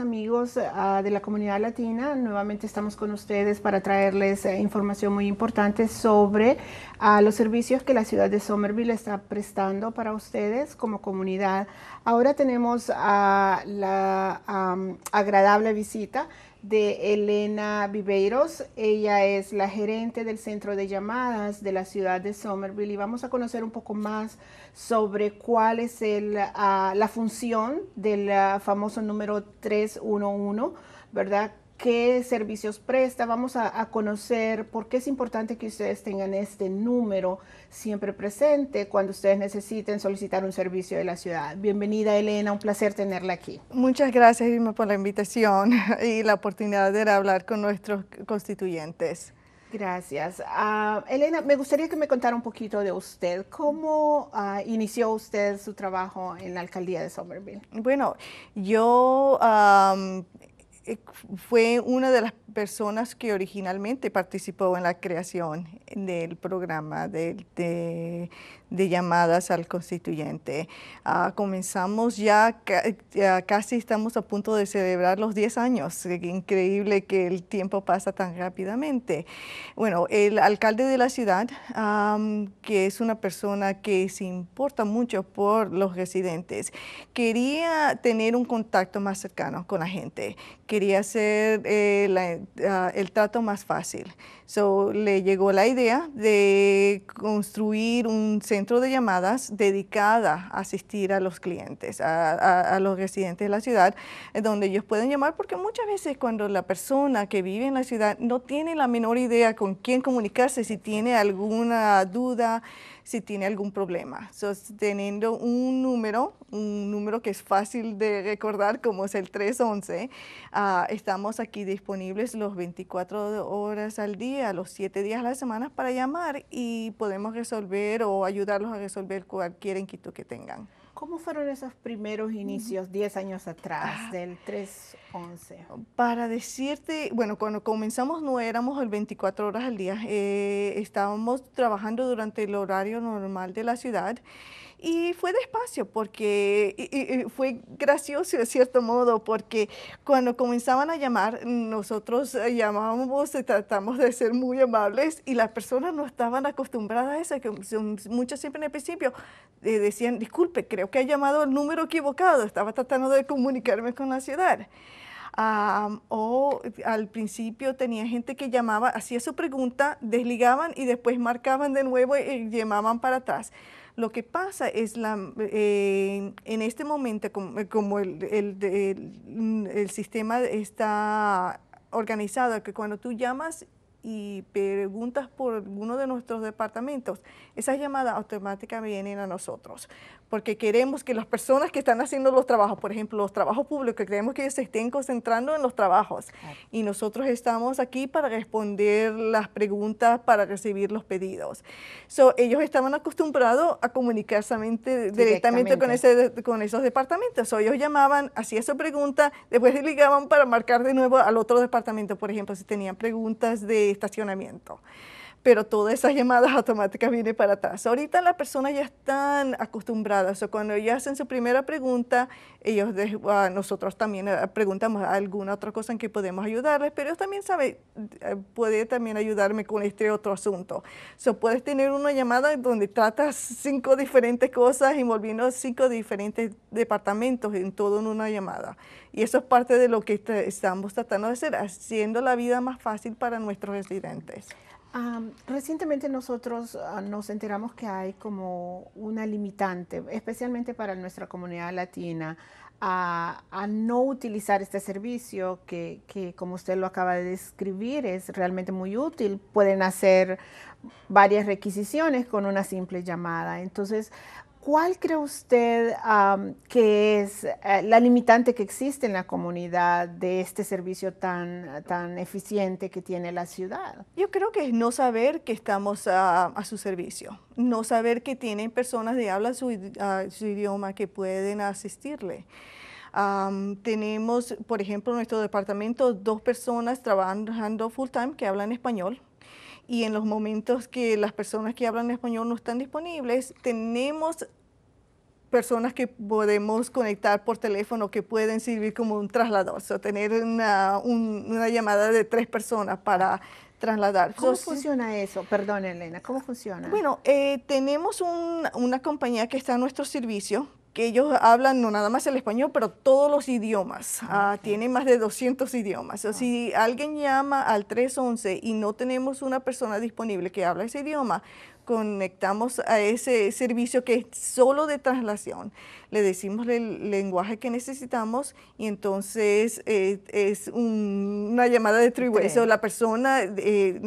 amigos ah, de la comunidad latina. Nuevamente estamos con ustedes para traerles eh, información muy importante sobre ah, los servicios que la ciudad de Somerville está prestando para ustedes como comunidad. Ahora tenemos ah, la agradable visita de Elena Viveiros. Ella es la gerente del centro de llamadas de la ciudad de Somerville y vamos a conocer un poco más sobre cuál es el, ah, la función del ah, famoso número 311, ¿verdad? qué servicios presta. Vamos a, conocer por qué es importante que ustedes tengan este número siempre presente cuando ustedes necesiten solicitar un servicio de la ciudad. Bienvenida Elena, un placer tenerla aquí. Muchas gracias Irma por la invitación y la oportunidad de hablar con nuestros constituyentes. Gracias. Ah, Elena, me gustaría que me contara un poquito de usted. ¿Cómo ah, inició usted su trabajo en la alcaldía de Somerville? Bueno, yo eh, fue una de las personas que originalmente participó en la creación del programa de, llamadas al constituyente. Ah, comenzamos ya, casi estamos a punto de celebrar los 10 años. Eh, increíble que el tiempo pasa tan rápidamente. Bueno, el alcalde de la ciudad, que es una persona que se importa mucho por los residentes, quería tener un contacto más cercano con la gente quería hacer eh, ah, el trato más fácil. So, le llegó la idea de construir un centro de llamadas dedicada a asistir a los clientes, a los residentes de la ciudad, eh, donde ellos pueden llamar, porque muchas veces cuando la persona que vive en la ciudad no tiene la menor idea con quién comunicarse, si tiene alguna duda, si tiene algún problema. Sosteniendo teniendo un número, un número que es fácil de recordar como es el 311, ah, estamos aquí disponibles los 24 horas al día, los 7 días a la semana para llamar y podemos resolver o ayudarlos a resolver cualquier inquietud que tengan. ¿Cómo fueron esos primeros inicios 10 años atrás ah. del 311? Para decirte, bueno, cuando comenzamos no éramos el 24 horas al día, eh, estábamos trabajando durante el horario normal de la ciudad y fue despacio, porque fue gracioso de cierto modo, porque cuando comenzaban a llamar, nosotros eh, llamábamos, tratamos de ser muy amables y las personas no estaban acostumbradas a eso, que muchas siempre en el principio eh, decían, disculpe, creo que ha llamado el número equivocado, estaba tratando de comunicarme con la ciudad. o al principio tenía gente que llamaba, hacía su pregunta, desligaban y después marcaban de nuevo y llamaban para atrás. Lo que pasa es la, eh, en este momento, eh, como, el, el, el sistema está organizado, que cuando tú llamas y preguntas por uno de nuestros departamentos, esas llamadas automáticamente vienen a nosotros, porque queremos que las personas que están haciendo los trabajos, por ejemplo, los trabajos públicos, queremos que ellos se estén concentrando en los trabajos y nosotros estamos aquí para responder las preguntas, para recibir los pedidos. ellos estaban acostumbrados a comunicarse directamente, Con, ese, con esos departamentos. ellos llamaban, hacían su pregunta, después ligaban para marcar de nuevo al otro departamento, por ejemplo, si tenían preguntas de estacionamiento pero todas esas llamadas automáticas vienen para atrás. Ahorita las personas ya están acostumbradas, o cuando ellos hacen su primera pregunta, ellos de, nosotros también eh, preguntamos alguna otra cosa en que podemos ayudarles, pero ellos también saben, eh, puede también ayudarme con este otro asunto. Se puedes tener una llamada donde tratas cinco diferentes cosas, envolviendo cinco diferentes departamentos en todo en una llamada. Y eso es parte de lo que estamos tratando de hacer, haciendo la vida más fácil para nuestros residentes recientemente nosotros ah, nos enteramos que hay como una limitante, especialmente para nuestra comunidad latina, a, no utilizar este servicio que, que, como usted lo acaba de describir, es realmente muy útil. Pueden hacer varias requisiciones con una simple llamada. Entonces, ¿Cuál cree usted que es eh, la limitante que existe en la comunidad de este servicio tan, eficiente que tiene la ciudad? Yo creo que es no saber que estamos a, su servicio, no saber que tienen personas que habla su, idioma que pueden asistirle. tenemos, por ejemplo, en nuestro departamento dos personas trabajando full time que hablan español y en los momentos que las personas que hablan español no están disponibles, tenemos personas que podemos conectar por teléfono que pueden servir como un traslador, o sea, tener una, una llamada de tres personas para trasladar. ¿Cómo funciona eso? Perdón, Elena, ¿cómo funciona? Bueno, eh, tenemos una compañía que está a nuestro servicio que ellos hablan no nada más el español, pero todos los idiomas. Ah, ah, tienen más de 200 idiomas. Ah. Si alguien llama al 311 y no tenemos una persona disponible que habla ese idioma, conectamos a ese servicio que es solo de traslación, Le decimos el lenguaje que necesitamos y entonces eh, es una llamada de tribu, eso la persona eh,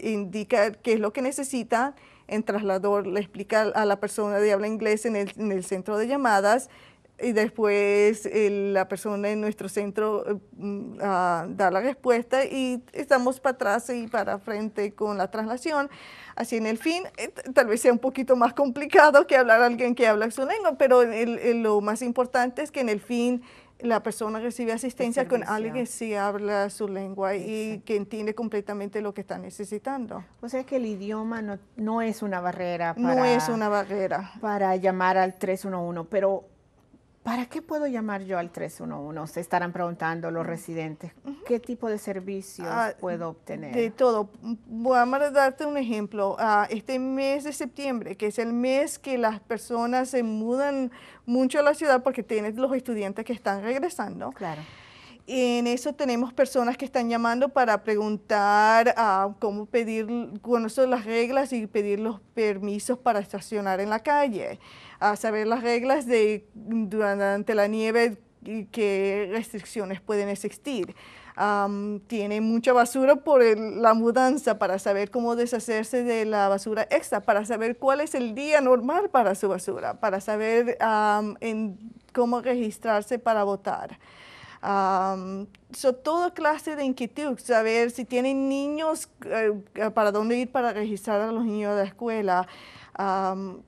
indica qué es lo que necesita en traslador le explica a la persona de habla inglés en el, centro de llamadas y después la persona en nuestro centro mm, ah, da la respuesta y estamos para atrás y para frente con la traslación. Así en el fin, eh, tal vez sea un poquito más complicado que hablar a alguien que habla su lengua, pero lo más importante es que en el fin la persona recibe asistencia con alguien que sí habla su lengua y que entiende completamente lo que está necesitando. O sea que el idioma no, no es una barrera. Para, no es una barrera. Para llamar al 311, pero ¿Para qué puedo llamar yo al 311? Se estarán preguntando los residentes. ¿Qué tipo de servicios ah, puedo obtener? De todo. Voy a darte un ejemplo. Ah, este mes de septiembre, que es el mes que las personas se mudan mucho a la ciudad porque tienes los estudiantes que están regresando. Claro. En eso tenemos personas que están llamando para preguntar ah, cómo pedir, conocer las reglas y pedir los permisos para estacionar en la calle, a saber las reglas de durante la nieve y qué restricciones pueden existir. Tienen tiene mucha basura por la mudanza para saber cómo deshacerse de la basura extra, para saber cuál es el día normal para su basura, para saber cómo registrarse para votar. Um, so, toda clase de inquietud, saber si tienen niños, eh, eh, para dónde ir para registrar a los niños de la escuela,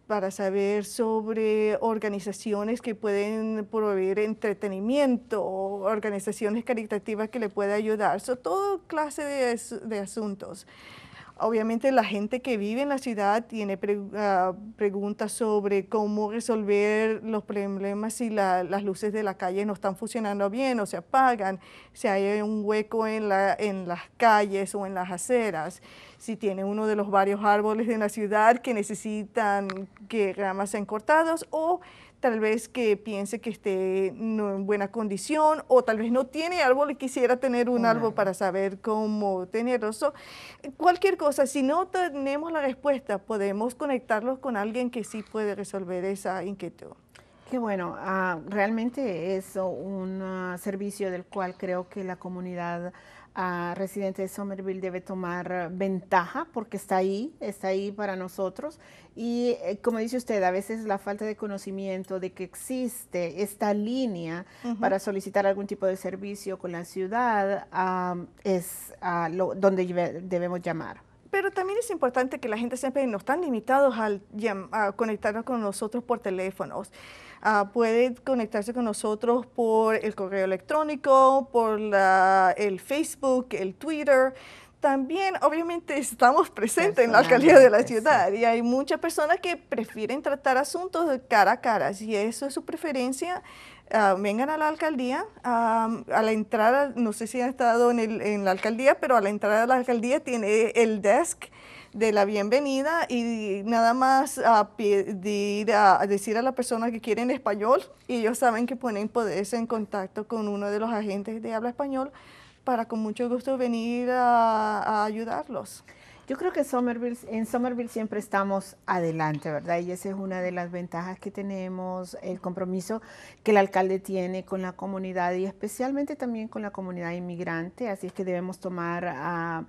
para saber sobre organizaciones que pueden proveer entretenimiento, organizaciones caritativas que le pueden ayudar, so, toda clase de asuntos. Obviamente la gente que vive en la ciudad tiene ah, preguntas sobre cómo resolver los problemas si las luces de la calle no están funcionando bien o se apagan, si hay un hueco en, la, en las calles o en las aceras, si tiene uno de los varios árboles de la ciudad que necesitan que ramas sean cortadas o tal vez que piense que esté en buena condición o tal vez no tiene árbol y quisiera tener un, árbol, para saber cómo tenerlo. cualquier cosa, si no tenemos la respuesta, podemos conectarlos con alguien que sí puede resolver esa inquietud. Qué bueno, ah, realmente es un ah, servicio del cual creo que la comunidad residente de Somerville debe tomar eh, ventaja porque está ahí, está ahí para nosotros. Y eh, como dice usted, a veces la falta de conocimiento de que existe esta línea para solicitar algún tipo de servicio con la ciudad es ah, lo, donde debemos llamar. Pero también es importante que la gente siempre no están limitados al, a conectarnos con nosotros por teléfonos. Uh, puede conectarse con nosotros por el correo electrónico, por el Facebook, el Twitter también obviamente estamos presentes en la alcaldía de la ciudad y hay muchas personas que prefieren tratar asuntos cara a cara. Si eso es su preferencia, Ah, vengan a la alcaldía. a la entrada, no sé si han estado en, el, en, la alcaldía, pero a la entrada de la alcaldía tiene el desk de la bienvenida y nada más a, ah, ah, decir a la persona que en español y ellos saben que pueden ponerse en contacto con uno de los agentes de habla español para con mucho gusto venir a ayudarlos. Yo creo que Somerville, en Somerville siempre estamos adelante, ¿verdad? Y esa es una de las ventajas que tenemos, el compromiso que el alcalde tiene con la comunidad y especialmente también con la comunidad inmigrante, así es que debemos tomar uh,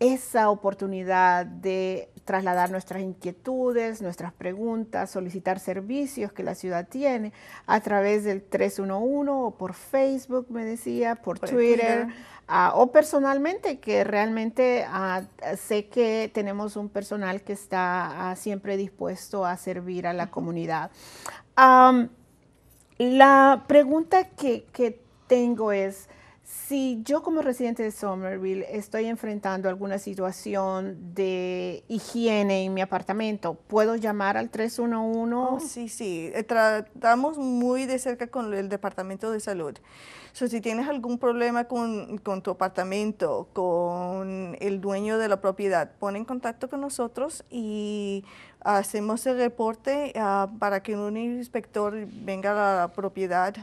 esa oportunidad de trasladar nuestras inquietudes, nuestras preguntas, solicitar servicios que la ciudad tiene a través del 311 o por Facebook, me decía, por, Twitter, o personalmente, que realmente sé que tenemos un personal que está siempre dispuesto a servir a la comunidad. la pregunta que tengo es, si yo como residente de Somerville estoy enfrentando alguna situación de higiene en mi apartamento, ¿puedo llamar al 311? sí, sí, eh, tratamos muy de cerca con el Departamento de Salud. si tienes algún problema con, tu apartamento, con el dueño de la propiedad, pon en contacto con nosotros y hacemos el reporte ah, para que un inspector venga a la propiedad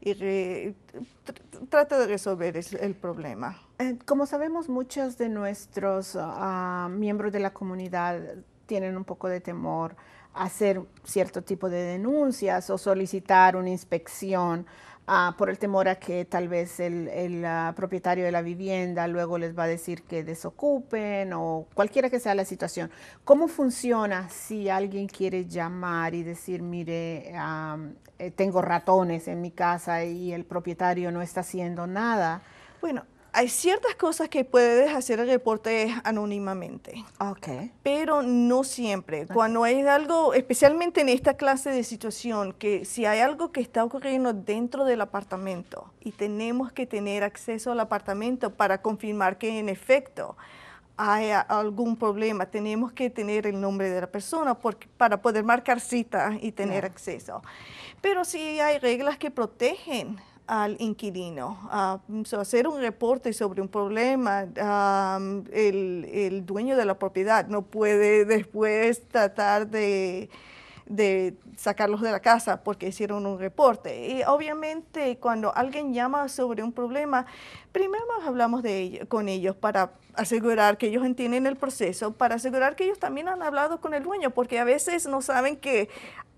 y trata de resolver el problema. Eh, como sabemos, muchos de nuestros ah, miembros de la comunidad tienen un poco de temor a hacer cierto tipo de denuncias o solicitar una inspección Ah, por el temor a que tal vez el, ah, propietario de la vivienda luego les va a decir que desocupen o cualquiera que sea la situación. ¿Cómo funciona si alguien quiere llamar y decir, mire, eh, tengo ratones en mi casa y el propietario no está haciendo nada? Bueno, hay ciertas cosas que puedes hacer el reporte anónimamente. Okay. Pero no siempre. Cuando hay algo, especialmente en esta clase de situación, que si hay algo que está ocurriendo dentro del apartamento y tenemos que tener acceso al apartamento para confirmar que en efecto hay algún problema, tenemos que tener el nombre de la persona para poder marcar cita y tener acceso. Pero sí hay reglas que protegen al inquilino. a ah, hacer un reporte sobre un problema, ah, el, dueño de la propiedad no puede después tratar de, sacarlos de la casa porque hicieron un reporte. Y obviamente cuando alguien llama sobre un problema, primero hablamos de con ellos para asegurar que ellos entienden el proceso, para asegurar que ellos también han hablado con el dueño, porque a veces no saben que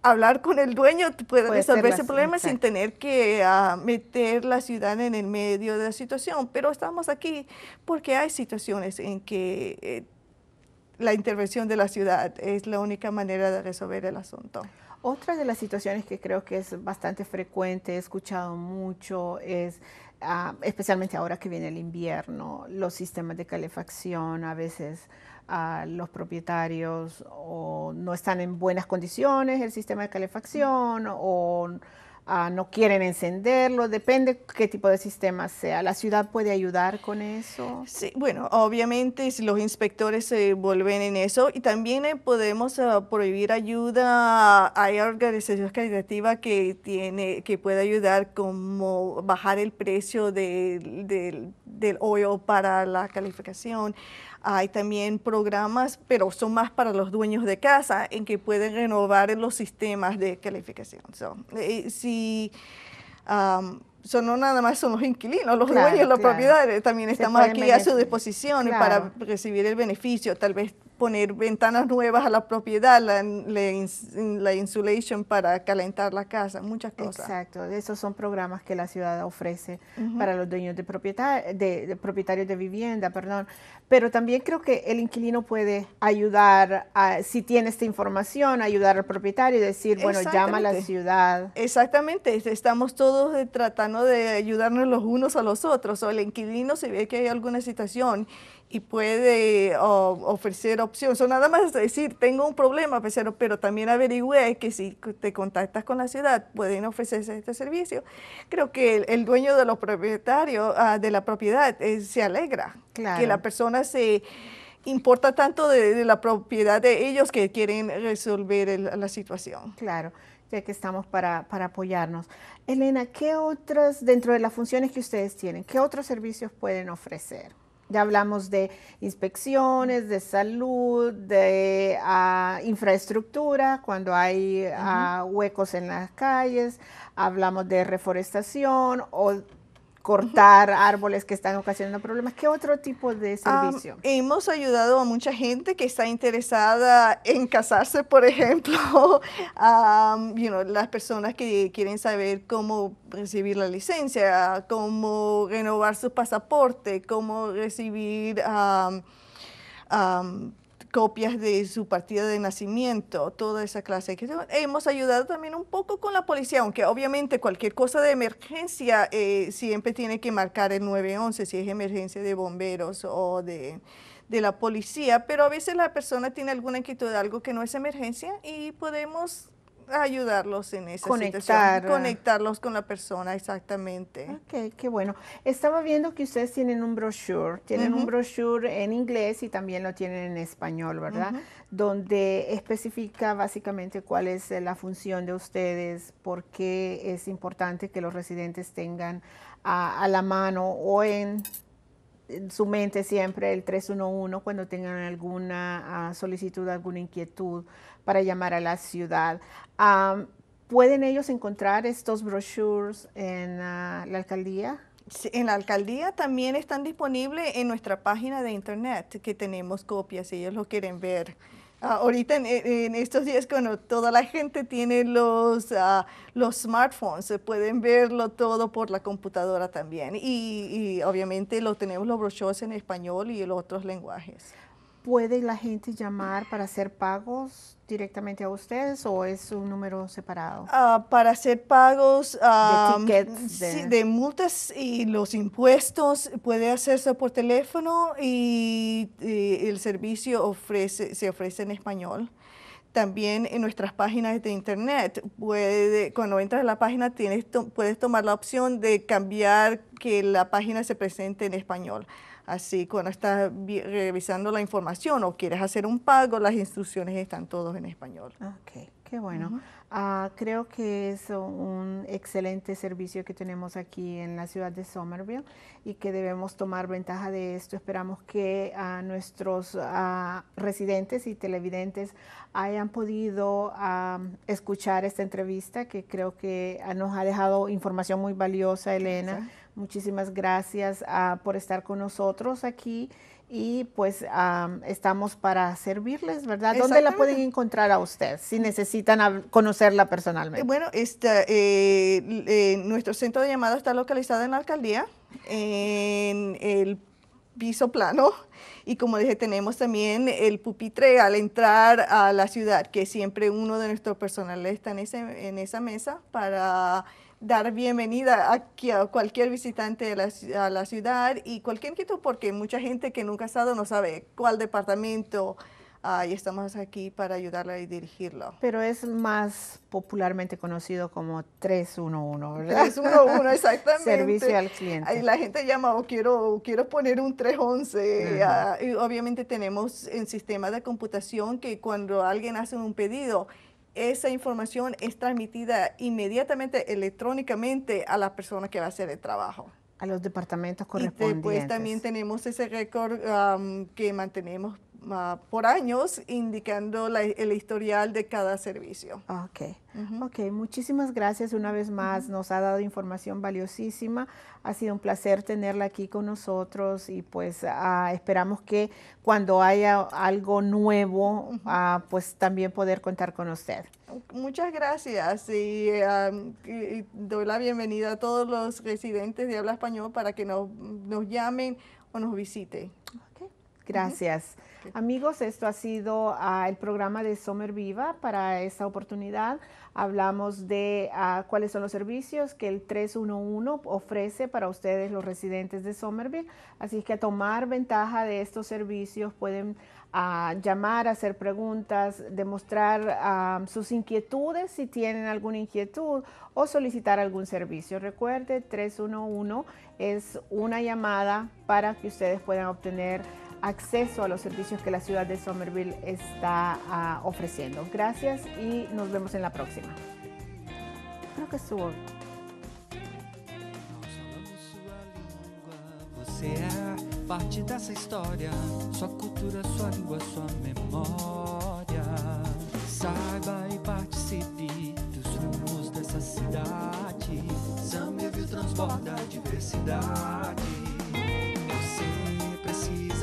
hablar con el dueño puede, resolver ese problema sin tener que ah, meter la ciudad en el medio de la situación. Pero estamos aquí porque hay situaciones en que eh, la intervención de la ciudad es la única manera de resolver el asunto. Otra de las situaciones que creo que es bastante frecuente, he escuchado mucho, es especialmente ahora que viene el invierno, los sistemas de calefacción a veces uh, los propietarios o no están en buenas condiciones el sistema de calefacción o Ah, no quieren encenderlo, depende qué tipo de sistema sea. ¿La ciudad puede ayudar con eso? Sí, bueno, obviamente si los inspectores se vuelven en eso y también eh, podemos ah, prohibir ayuda. a ah, organizaciones caritativas que, tiene, que puede ayudar como bajar el precio del, del, para la calificación. Hay también programas, pero son más para los dueños de casa, en que pueden renovar los sistemas de calificación. So, eh, si y son, no nada más somos inquilinos, los dueños, las propiedades también estamos aquí a su disposición para recibir el beneficio, tal vez poner ventanas nuevas a la propiedad, la, insulation para calentar la casa, muchas cosas. Exacto, esos son programas que la ciudad ofrece para los dueños de, propietarios de, propietarios de vivienda, perdón. Pero también creo que el inquilino puede ayudar, si tiene esta información, ayudar al propietario y decir, bueno, llama a la ciudad. Exactamente, este, estamos todos eh, tratando de ayudarnos los unos a los otros, o el inquilino si ve que hay alguna situación y puede ofrecer opciones. O nada más decir, tengo un problema, pero, también averigüe que si te contactas con la ciudad pueden ofrecerse este servicio. Creo que el, dueño de los propietarios, ah, de la propiedad, eh, se alegra que la persona se importa tanto de, la propiedad de ellos que quieren resolver la situación. Claro ya que estamos para, para, apoyarnos. Elena, ¿qué otras, dentro de las funciones que ustedes tienen, qué otros servicios pueden ofrecer? Ya hablamos de inspecciones, de salud, de ah, infraestructura, cuando hay ah, huecos en las calles, hablamos de reforestación o cortar árboles que están ocasionando problemas. ¿Qué otro tipo de servicio? hemos ayudado a mucha gente que está interesada en casarse, por ejemplo, um, you las personas que quieren saber cómo recibir la licencia, cómo renovar su pasaporte, cómo recibir... Um, copias de su partida de nacimiento, toda esa clase. Hemos ayudado también un poco con la policía, aunque obviamente cualquier cosa de emergencia eh, siempre tiene que marcar el 911 si es emergencia de bomberos o de, de la policía, pero a veces la persona tiene alguna inquietud de algo que no es emergencia y podemos ayudarlos en esa situación. Conectarlos con la persona, exactamente. Ok, qué bueno. Estaba viendo que ustedes tienen un brochure, tienen un brochure en inglés y también lo tienen en español, ¿verdad? Donde especifica básicamente cuál es eh, la función de ustedes, por qué es importante que los residentes tengan a la mano o en en su mente siempre el 311 cuando tengan alguna ah, solicitud, alguna inquietud para llamar a la ciudad. ¿Pueden ellos encontrar estos brochures en ah, la alcaldía? en la alcaldía también están disponibles en nuestra página de internet que tenemos copias si ellos lo quieren ver ahorita en, estos días, cuando toda la gente tiene los, ah, los smartphones, se pueden verlo todo por la computadora también. Y, y obviamente lo tenemos los brochures en español y en otros lenguajes. ¿Puede la gente llamar para hacer pagos directamente a ustedes o es un número separado? Ah, para hacer pagos ah, de, multas y los impuestos puede hacerse por teléfono y, el servicio ofrece, se ofrece en español también en nuestras páginas de internet. Puede, cuando entras a la página tienes, puedes tomar la opción de cambiar que la página se presente en español. Así, cuando estás revisando la información o quieres hacer un pago, las instrucciones están todos en español. Ok, qué bueno. Ah, creo que es un excelente servicio que tenemos aquí en la ciudad de Somerville y que debemos tomar ventaja de esto. Esperamos que uh, nuestros ah, residentes y televidentes hayan podido escuchar esta entrevista que creo que nos ha dejado información muy valiosa, Elena. Muchísimas gracias ah, por estar con nosotros aquí y pues estamos para servirles, ¿verdad? ¿Dónde la pueden encontrar a usted si necesitan conocerla personalmente? Bueno, eh, nuestro centro de llamada está localizado en la alcaldía, en el piso plano y como dije tenemos también el pupitre al entrar a la ciudad, que siempre uno de nuestros personales está en, ese, en esa mesa para dar bienvenida aquí a cualquier visitante de la, a la ciudad y cualquier inquietud, porque mucha gente que nunca ha estado no sabe cuál departamento y estamos aquí para ayudarla y dirigirlo. Pero es más popularmente conocido como 311, ¿verdad? 311, exactamente. Servicio al cliente. Y la gente llama, o oh, quiero, quiero poner un 311. Ah, y obviamente tenemos en sistema de computación que cuando alguien hace un pedido, esa información es transmitida inmediatamente electrónicamente a la persona que va a hacer el trabajo. A los departamentos correspondientes. Y después también tenemos ese récord que mantenemos Ah, por años indicando el historial de cada servicio. Ok, ok, muchísimas gracias una vez más, nos ha dado información valiosísima, ha sido un placer tenerla aquí con nosotros y pues ah, esperamos que cuando haya algo nuevo, ah, pues también poder contar con usted. Muchas gracias y, doy la bienvenida a todos los residentes de habla español para que nos, nos llamen o nos visiten. Okay. Gracias. Amigos, esto ha sido ah, el programa de summer Viva. Para esta oportunidad hablamos de ah, cuáles son los servicios que el 311 ofrece para ustedes los residentes de Somerville. Así que a tomar ventaja de estos servicios pueden ah, llamar, hacer preguntas, demostrar sus inquietudes si tienen alguna inquietud o solicitar algún servicio. Recuerde, 311 es una llamada para que ustedes puedan obtener acceso a los servicios que la ciudad de Somerville está ah, ofreciendo. Gracias y nos vemos en la próxima. Creo que estuvo. é parte dessa história, sua cultura, sua língua, sua memória. Saiba e participe dos rumos dessa cidade. Somerville transborda a diversidade.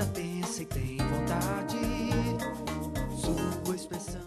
pensa e tem vontade. Sua expressão.